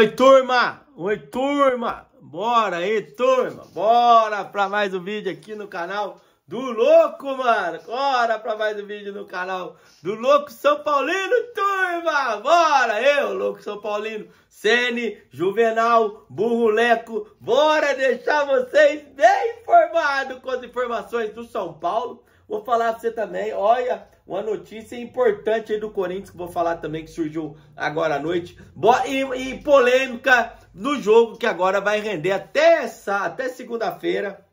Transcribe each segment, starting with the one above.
Oi, turma! Oi, turma! Bora aí, turma! Bora pra mais um vídeo aqui no canal do Louco, mano! Bora pra mais um vídeo no canal do Louco São Paulino, turma! Bora! Eu, Louco São Paulino, Sene, Juvenal, Burro Leco, bora deixar vocês bem informados com as informações do São Paulo, Vou falar para você também, olha, uma notícia importante aí do Corinthians, que vou falar também, que surgiu agora à noite. E, e polêmica no jogo, que agora vai render até, essa, até segunda-feira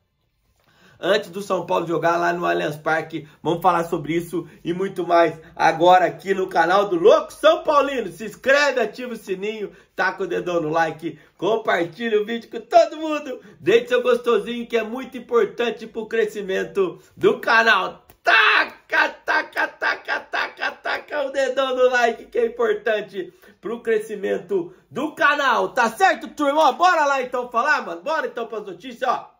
antes do São Paulo jogar lá no Allianz Parque. Vamos falar sobre isso e muito mais agora aqui no canal do Louco São Paulino. Se inscreve, ativa o sininho, taca o dedão no like, compartilha o vídeo com todo mundo, deixe seu gostosinho que é muito importante pro crescimento do canal. Taca, taca, taca, taca, taca o dedão no like que é importante pro crescimento do canal, tá certo, turma? bora lá então falar, mano. Bora então para as notícias, ó.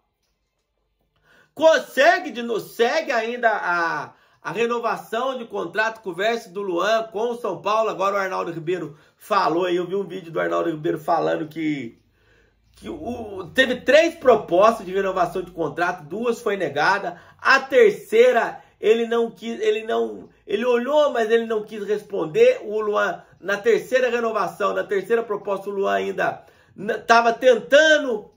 Consegue, Dino, segue ainda a, a renovação de contrato, conversa do Luan com o São Paulo. Agora o Arnaldo Ribeiro falou aí, eu vi um vídeo do Arnaldo Ribeiro falando que, que o, teve três propostas de renovação de contrato, duas foi negada, a terceira ele não quis, ele não, ele olhou, mas ele não quis responder. O Luan na terceira renovação, na terceira proposta, o Luan ainda estava tentando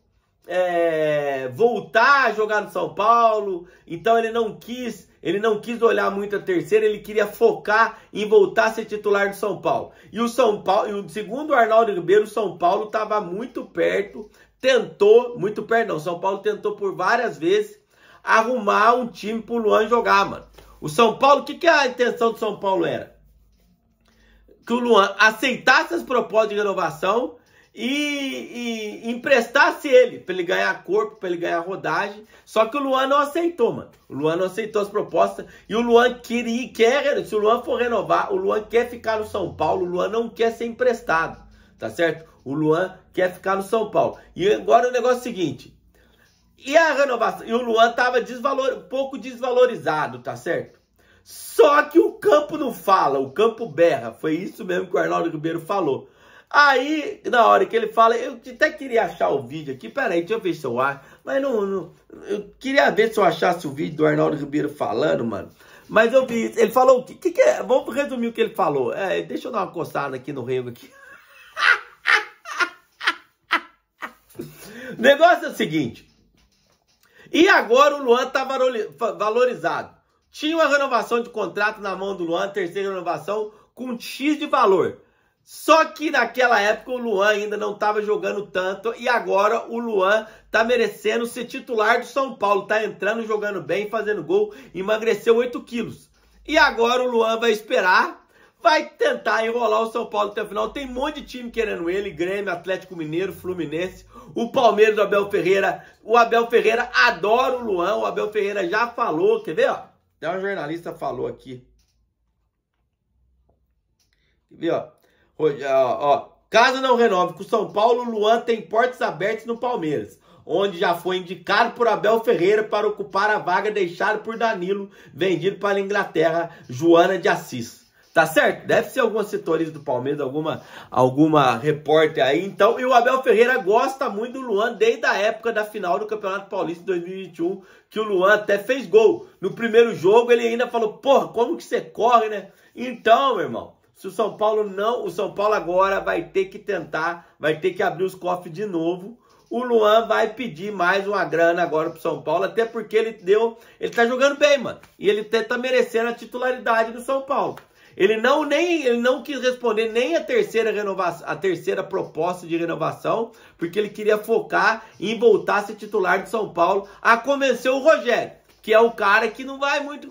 é, voltar a jogar no São Paulo, então ele não quis, ele não quis olhar muito a terceira, ele queria focar em voltar a ser titular do São Paulo. E o São Paulo, e o segundo Arnaldo Ribeiro, o São Paulo estava muito perto, tentou, muito perto, não, o São Paulo tentou por várias vezes arrumar um time pro Luan jogar, mano. O São Paulo, o que, que a intenção do São Paulo era? Que o Luan aceitasse as propostas de renovação e, e emprestasse ele, para ele ganhar corpo, para ele ganhar rodagem. Só que o Luan não aceitou, mano. O Luan não aceitou as propostas e o Luan queria, quer, se o Luan for renovar, o Luan quer ficar no São Paulo, o Luan não quer ser emprestado, tá certo? O Luan quer ficar no São Paulo. E agora o negócio é o seguinte, e a renovação, e o Luan tava desvalor, pouco desvalorizado, tá certo? Só que o campo não fala, o campo berra. Foi isso mesmo que o Arnaldo Ribeiro falou. Aí, na hora que ele fala, eu até queria achar o vídeo aqui, peraí, deixa eu ver se eu acho, mas não, não, eu queria ver se eu achasse o vídeo do Arnaldo Ribeiro falando, mano, mas eu vi, ele falou, o que, que, que é, vamos resumir o que ele falou, é, deixa eu dar uma coçada aqui no rego aqui. O negócio é o seguinte, e agora o Luan tá valorizado, tinha uma renovação de contrato na mão do Luan, terceira renovação, com um X de valor, só que naquela época o Luan ainda não estava jogando tanto e agora o Luan tá merecendo ser titular do São Paulo. Tá entrando, jogando bem, fazendo gol, emagreceu 8 quilos. E agora o Luan vai esperar, vai tentar enrolar o São Paulo até o final. Tem um monte de time querendo ele, Grêmio, Atlético Mineiro, Fluminense, o Palmeiras do Abel Ferreira. O Abel Ferreira adora o Luan, o Abel Ferreira já falou, quer ver? Ó, até um jornalista falou aqui. Quer ver, ó? ó, ó, caso não renove com o São Paulo, Luan tem portas abertas no Palmeiras, onde já foi indicado por Abel Ferreira para ocupar a vaga deixada por Danilo, vendido para a Inglaterra, Joana de Assis. Tá certo? Deve ser alguma setorista do Palmeiras, alguma, alguma repórter aí. Então, e o Abel Ferreira gosta muito do Luan desde a época da final do Campeonato Paulista de 2021, que o Luan até fez gol. No primeiro jogo, ele ainda falou: Porra, como que você corre, né? Então, meu irmão, se o São Paulo não, o São Paulo agora vai ter que tentar, vai ter que abrir os cofres de novo. O Luan vai pedir mais uma grana agora pro São Paulo, até porque ele deu, ele tá jogando bem, mano. E ele está tá merecendo a titularidade do São Paulo. Ele não nem ele não quis responder nem a terceira renovação, a terceira proposta de renovação, porque ele queria focar em voltar a ser titular de São Paulo, a convencer o Rogério, que é o cara que não vai muito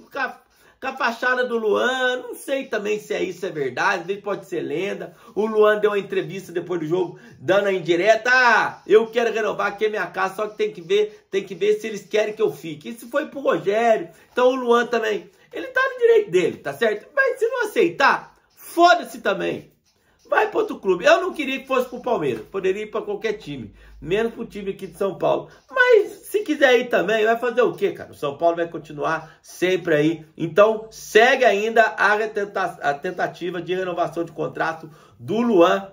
a fachada do Luan, não sei também se é isso, é verdade, às pode ser lenda. O Luan deu uma entrevista depois do jogo, dando a indireta. Ah, eu quero renovar aqui a minha casa, só que tem que ver, tem que ver se eles querem que eu fique. Isso foi pro Rogério. Então o Luan também, ele tá no direito dele, tá certo? Mas se não aceitar, foda-se também. Vai para outro clube. Eu não queria que fosse pro Palmeiras. Poderia ir para qualquer time menos pro time aqui de São Paulo. Mas se quiser ir também, vai fazer o quê, cara? O São Paulo vai continuar sempre aí. Então, segue ainda a, tentativa de renovação de contrato do Luan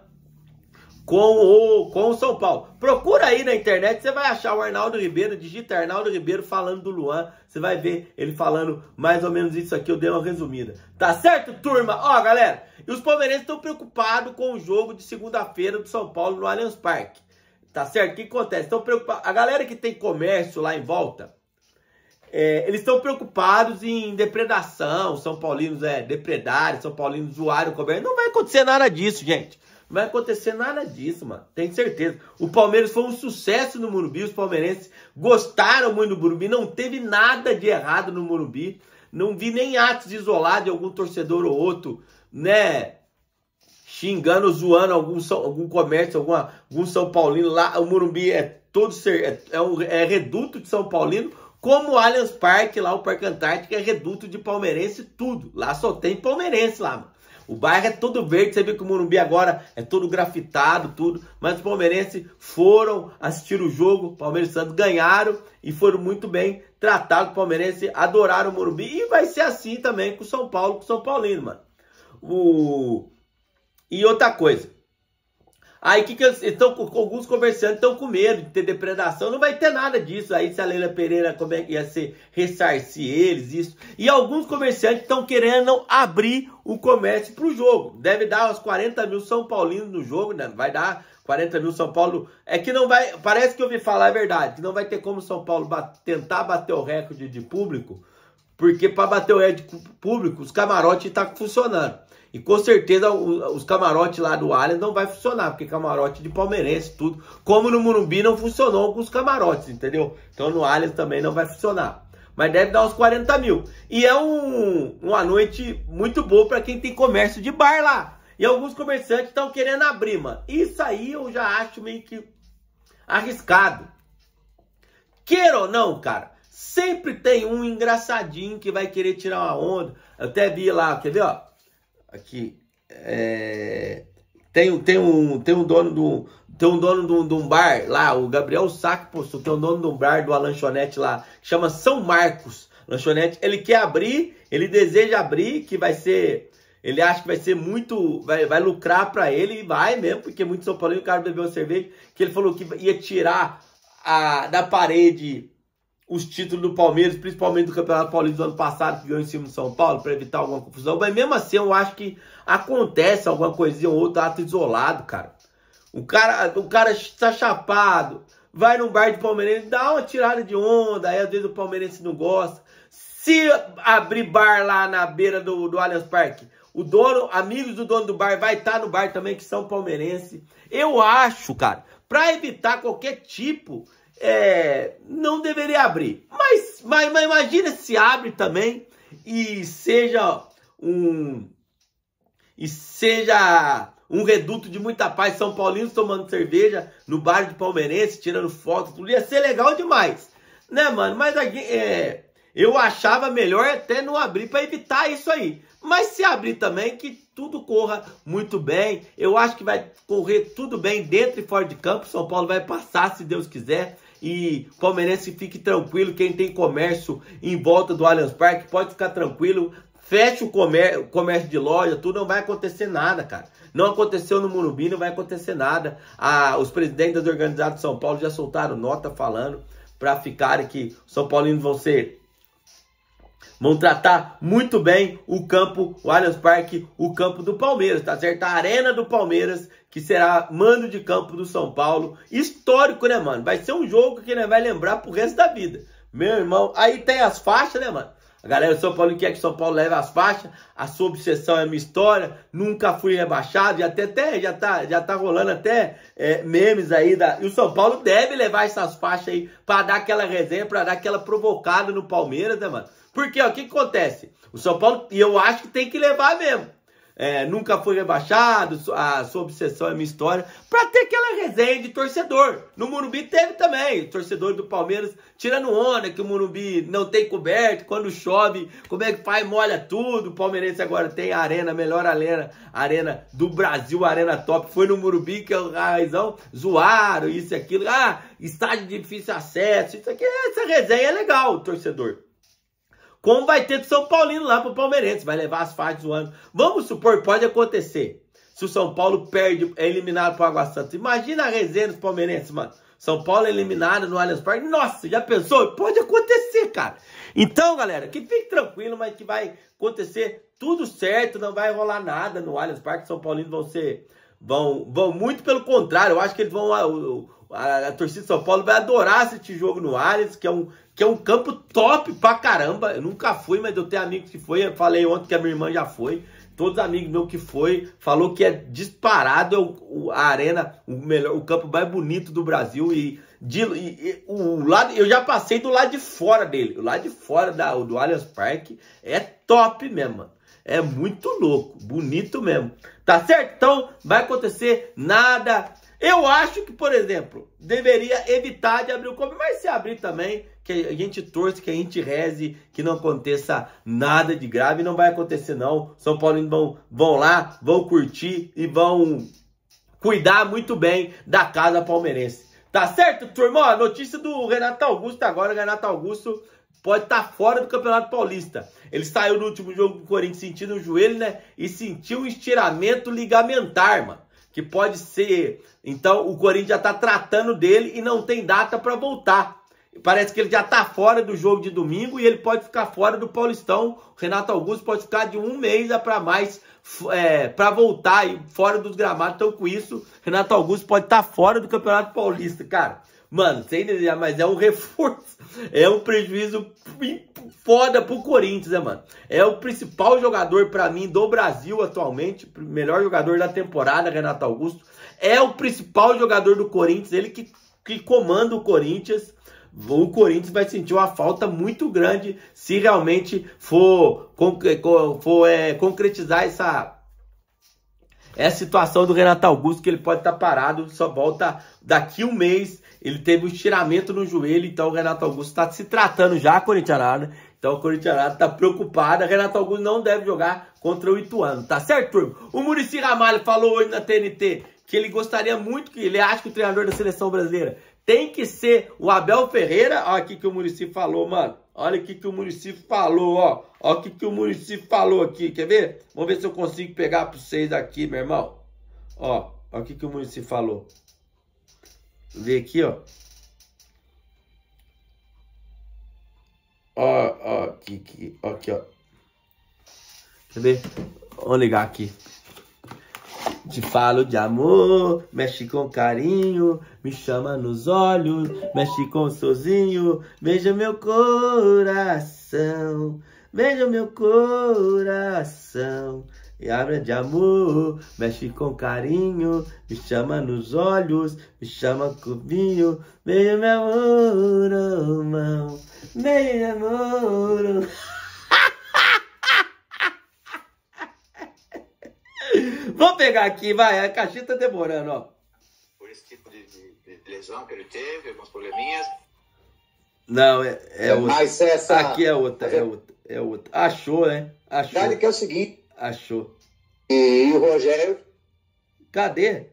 com o, com o São Paulo. Procura aí na internet, você vai achar o Arnaldo Ribeiro, digita Arnaldo Ribeiro falando do Luan, você vai ver ele falando mais ou menos isso aqui, eu dei uma resumida. Tá certo, turma? Ó, galera, e os palmeirenses estão preocupados com o jogo de segunda-feira do São Paulo no Allianz Parque. Tá certo? O que acontece? Estão preocupados. A galera que tem comércio lá em volta, é, eles estão preocupados em depredação. São Paulinos é depredário, São Paulinos zoaram o comércio. Não vai acontecer nada disso, gente. Não vai acontecer nada disso, mano. Tenho certeza. O Palmeiras foi um sucesso no Morumbi. Os palmeirenses gostaram muito do Morumbi. Não teve nada de errado no Morumbi. Não vi nem atos isolados de algum torcedor ou outro, né? xingando, zoando algum, algum comércio, alguma, algum São Paulino lá. O Murumbi é todo ser, é, é, um, é reduto de São Paulino, como o Allianz Parque, lá o Parque Antártico, é reduto de palmeirense tudo. Lá só tem palmeirense lá, mano. O bairro é todo verde, você vê que o Morumbi agora é todo grafitado, tudo. Mas os palmeirenses foram assistir o jogo, Palmeiras e Santos ganharam e foram muito bem tratados. Os palmeirenses adoraram o Morumbi e vai ser assim também com o São Paulo, com o São Paulino, mano. O e outra coisa. Aí que, que com, estão alguns comerciantes estão com medo de ter depredação, não vai ter nada disso. Aí se a Leila Pereira como é que ia ser ressarcir eles isso. E alguns comerciantes estão querendo abrir o comércio para o jogo. Deve dar uns 40 mil São Paulinos no jogo, né? Vai dar 40 mil São Paulo. É que não vai. Parece que eu ouvi falar a é verdade, que não vai ter como São Paulo bat, tentar bater o recorde de público, porque para bater o recorde público os camarotes estão tá funcionando. E com certeza os camarotes lá do Allianz não vai funcionar, porque camarote de palmeirense, tudo. Como no Murumbi não funcionou com os camarotes, entendeu? Então no Allianz também não vai funcionar. Mas deve dar uns 40 mil. E é um, uma noite muito boa para quem tem comércio de bar lá. E alguns comerciantes estão querendo abrir, mano. Isso aí eu já acho meio que arriscado. Queira ou não, cara, sempre tem um engraçadinho que vai querer tirar uma onda. Eu até vi lá, quer ver, ó? que é, tem, tem, um, tem um dono do tem um dono de um, bar lá, o Gabriel Saco que tem um dono de um bar, de uma lanchonete lá, chama São Marcos Lanchonete. Ele quer abrir, ele deseja abrir, que vai ser. Ele acha que vai ser muito. Vai, vai lucrar para ele, e vai mesmo, porque muito São Paulo e o cara bebeu uma cerveja, que ele falou que ia tirar a, da parede os títulos do Palmeiras, principalmente do Campeonato Paulista do ano passado, que ganhou em cima do São Paulo, para evitar alguma confusão. Mas mesmo assim, eu acho que acontece alguma coisinha ou outro ato isolado, cara. O cara, o cara está chapado, vai num bar de palmeirense, dá uma tirada de onda, aí às vezes o palmeirense não gosta. Se abrir bar lá na beira do, do Allianz Parque, o dono, amigos do dono do bar, vai estar tá no bar também, que são palmeirense. Eu acho, cara, para evitar qualquer tipo é, não deveria abrir. Mas, mas, mas imagina se abre também e seja um e seja um reduto de muita paz, São Paulino tomando cerveja no bairro de palmeirense, tirando fotos, tudo ia ser legal demais, né, mano? Mas é, eu achava melhor até não abrir para evitar isso aí. Mas se abrir também, que tudo corra muito bem. Eu acho que vai correr tudo bem dentro e fora de campo. São Paulo vai passar, se Deus quiser. E palmeirense fique tranquilo, quem tem comércio em volta do Allianz Parque pode ficar tranquilo. Fecha o comércio, comércio de loja, tudo não vai acontecer nada, cara. Não aconteceu no Morumbi, não vai acontecer nada. Ah, os presidentes das organizadas de São Paulo já soltaram nota falando para ficarem que São Paulinos vão ser Vão tratar muito bem o campo, o Allianz Parque, o campo do Palmeiras, tá certo? A arena do Palmeiras, que será mando de campo do São Paulo. Histórico, né, mano? Vai ser um jogo que né, vai lembrar pro resto da vida. Meu irmão, aí tem as faixas, né, mano? A galera do São Paulo quer é que São Paulo leve as faixas. A sua obsessão é minha história. Nunca fui rebaixado. Já, até, até, já, tá, já tá rolando até é, memes aí. Da... E o São Paulo deve levar essas faixas aí para dar aquela resenha, para dar aquela provocada no Palmeiras, né, mano? Porque, ó, o que, que acontece? O São Paulo, e eu acho que tem que levar mesmo é, nunca foi rebaixado, a sua obsessão é minha história, pra ter aquela resenha de torcedor. No Murumbi teve também, torcedor do Palmeiras tirando onda que o Murumbi não tem coberto, quando chove, como é que faz, molha tudo. O Palmeirense agora tem a arena, melhor arena, arena do Brasil, arena top. Foi no Murumbi que é o razão zoaram, isso e aquilo. Ah, estádio de difícil acesso, isso aqui, essa resenha é legal, torcedor. Como vai ter do São Paulino lá pro Palmeirense, vai levar as fases do ano. Vamos supor, pode acontecer. Se o São Paulo perde, é eliminado pro Água Santa. Imagina a resenha dos palmeirenses, mano. São Paulo é eliminado no Allianz Parque. Nossa, já pensou? Pode acontecer, cara. Então, galera, que fique tranquilo, mas que vai acontecer tudo certo, não vai rolar nada no Allianz Parque. São Paulino vão ser vão, vão muito pelo contrário. Eu acho que eles vão a, a, a torcida de São Paulo vai adorar assistir jogo no Allianz, que é um que é um campo top pra caramba. Eu nunca fui, mas eu tenho amigos que foi. Eu falei ontem que a minha irmã já foi. Todos amigos meus que foi, falou que é disparado é a arena, o melhor, o campo mais bonito do Brasil e, de, e, e o lado, eu já passei do lado de fora dele, o lado de fora da, do Allianz Parque é top mesmo, mano. É muito louco, bonito mesmo. Tá certo? Então, vai acontecer nada. Eu acho que, por exemplo, deveria evitar de abrir o campo, mas se abrir também, que a gente torce, que a gente reze, que não aconteça nada de grave, não vai acontecer não. São Paulo vão, vão lá, vão curtir e vão cuidar muito bem da casa palmeirense. Tá certo, turma? A notícia do Renato Augusto agora, Renato Augusto pode estar tá fora do Campeonato Paulista. Ele saiu no último jogo do Corinthians sentindo o joelho, né? E sentiu um estiramento ligamentar, mano que pode ser. Então o Corinthians já está tratando dele e não tem data para voltar. Parece que ele já está fora do jogo de domingo e ele pode ficar fora do Paulistão. O Renato Augusto pode ficar de um mês para mais é, para voltar e fora dos gramados. Então, com isso, Renato Augusto pode estar tá fora do Campeonato Paulista, cara. Mano, sem desejar, mas é um reforço. É um prejuízo foda pro Corinthians, né, mano? É o principal jogador para mim do Brasil atualmente, melhor jogador da temporada, Renato Augusto. É o principal jogador do Corinthians, ele que, que comanda o Corinthians o Corinthians vai sentir uma falta muito grande se realmente for, eh, for é, concretizar essa essa situação do Renato Augusto, que ele pode estar tá parado, só volta daqui um mês. Ele teve um estiramento no joelho, então o Renato Augusto está se tratando já, a Então o Corinthians está preocupado. Renato Augusto não deve jogar contra o Ituano, tá certo, turma? O Murici Ramalho falou hoje na TNT que ele gostaria muito, que ele acha que o treinador da seleção brasileira tem que ser o Abel Ferreira. Olha aqui que o Murici falou, mano. Olha o que, que o Murici falou, ó. Olha o que, que o Murici falou aqui. Quer ver? Vamos ver se eu consigo pegar para vocês aqui, meu irmão. Ó, olha o que, que o Murici falou. Vê aqui, ó. Ó, ó, aqui, ó, aqui, ó. Quer ver? Vamos ligar aqui. Te falo de amor, mexe com carinho, me chama nos olhos, mexe com sozinho, beija meu coração, beija meu coração. E abre de amor, mexe com carinho, me chama nos olhos, me chama com vinho, beija meu amor, mão, beija meu amor. Vou pegar aqui, vai. A caixinha tá demorando, ó. Por esse tipo de, de, de lesão que ele teve, alguns probleminhas. Não, é, é, outra. Mas essa... Aqui é outra, é outra, é outra. Achou, né? Achou. Dali que é o seguinte. Achou. E o Rogério? Cadê?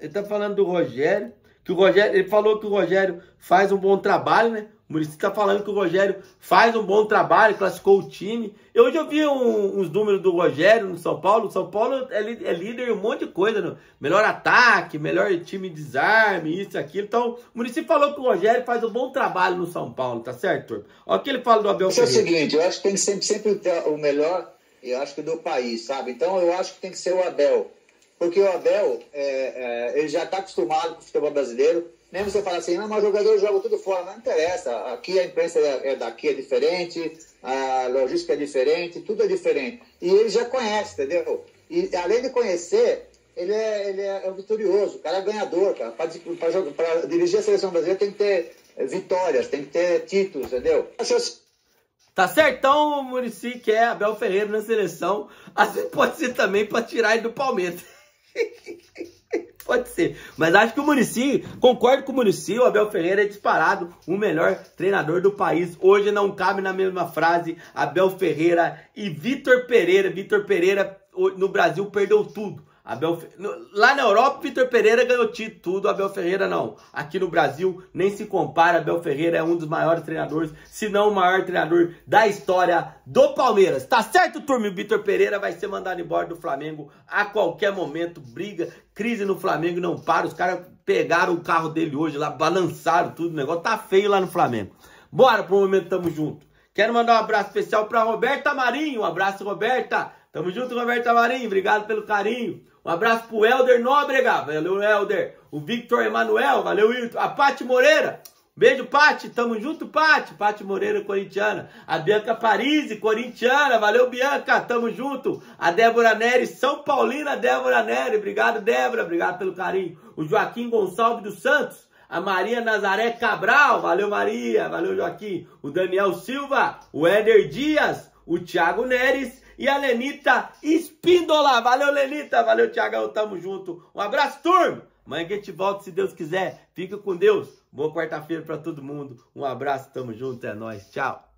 Ele tá falando do Rogério. Que o Rogério, ele falou que o Rogério faz um bom trabalho, né? O Murici está falando que o Rogério faz um bom trabalho, classificou o time. Eu, hoje eu vi um, uns números do Rogério no São Paulo. O São Paulo é, é líder em um monte de coisa. Né? Melhor ataque, melhor time de desarme, isso e aquilo. Então, o Murici falou que o Rogério faz um bom trabalho no São Paulo, tá certo, turma? Olha o que ele fala do Abel Isso é o seguinte, eu acho que tem que sempre, sempre o melhor, eu acho que do país, sabe? Então, eu acho que tem que ser o Abel. Porque o Abel, é, é, ele já está acostumado com o futebol brasileiro mesmo você falar assim, não, mas o jogador joga tudo fora, não interessa. Aqui a imprensa é, é, daqui, é diferente, a logística é diferente, tudo é diferente. E ele já conhece, entendeu? E além de conhecer, ele é, ele é, é vitorioso, o cara é ganhador, cara. Para dirigir a seleção brasileira tem que ter é, vitórias, tem que ter títulos, entendeu? Assim- tá certão, então, Murici, que é Abel Ferreira na seleção. Assim pode ser também para tirar ele do Palmeiras. Pode ser. Mas acho que o Murici, concordo com o Murici, o Abel Ferreira é disparado o melhor treinador do país. Hoje não cabe na mesma frase Abel Ferreira e Vitor Pereira. Vitor Pereira no Brasil perdeu tudo. Abel Fe... Lá na Europa, Vitor Pereira ganhou título, tudo, Abel Ferreira não. Aqui no Brasil, nem se compara, Abel Ferreira é um dos maiores treinadores, se não o maior treinador da história do Palmeiras. Tá certo, turma? O Vitor Pereira vai ser mandado embora do Flamengo a qualquer momento, briga, crise no Flamengo não para, os caras pegaram o carro dele hoje lá, balançaram tudo, o negócio tá feio lá no Flamengo. Bora pro momento, tamo junto. Quero mandar um abraço especial pra Roberta Marinho, um abraço, Roberta! Tamo junto, Roberta Marinho. Obrigado pelo carinho. Um abraço pro Helder Nóbrega. Valeu, Helder. O Victor Emanuel. Valeu, Hilton. A Pati Moreira. Beijo, Pati. Tamo junto, Pati. Pati Moreira, corintiana. A Bianca Parisi, corintiana. Valeu, Bianca. Tamo junto. A Débora Neri, São Paulina, Débora Neri. Obrigado, Débora. Obrigado pelo carinho. O Joaquim Gonçalves dos Santos. A Maria Nazaré Cabral. Valeu, Maria. Valeu, Joaquim. O Daniel Silva. O Éder Dias. O Thiago Neres e a Lenita Espíndola. Valeu, Lenita. Valeu, Tiagão. Tamo junto. Um abraço, turma. Amanhã que a gente volta, se Deus quiser. Fica com Deus. Boa quarta-feira para todo mundo. Um abraço, tamo junto, é nóis. Tchau.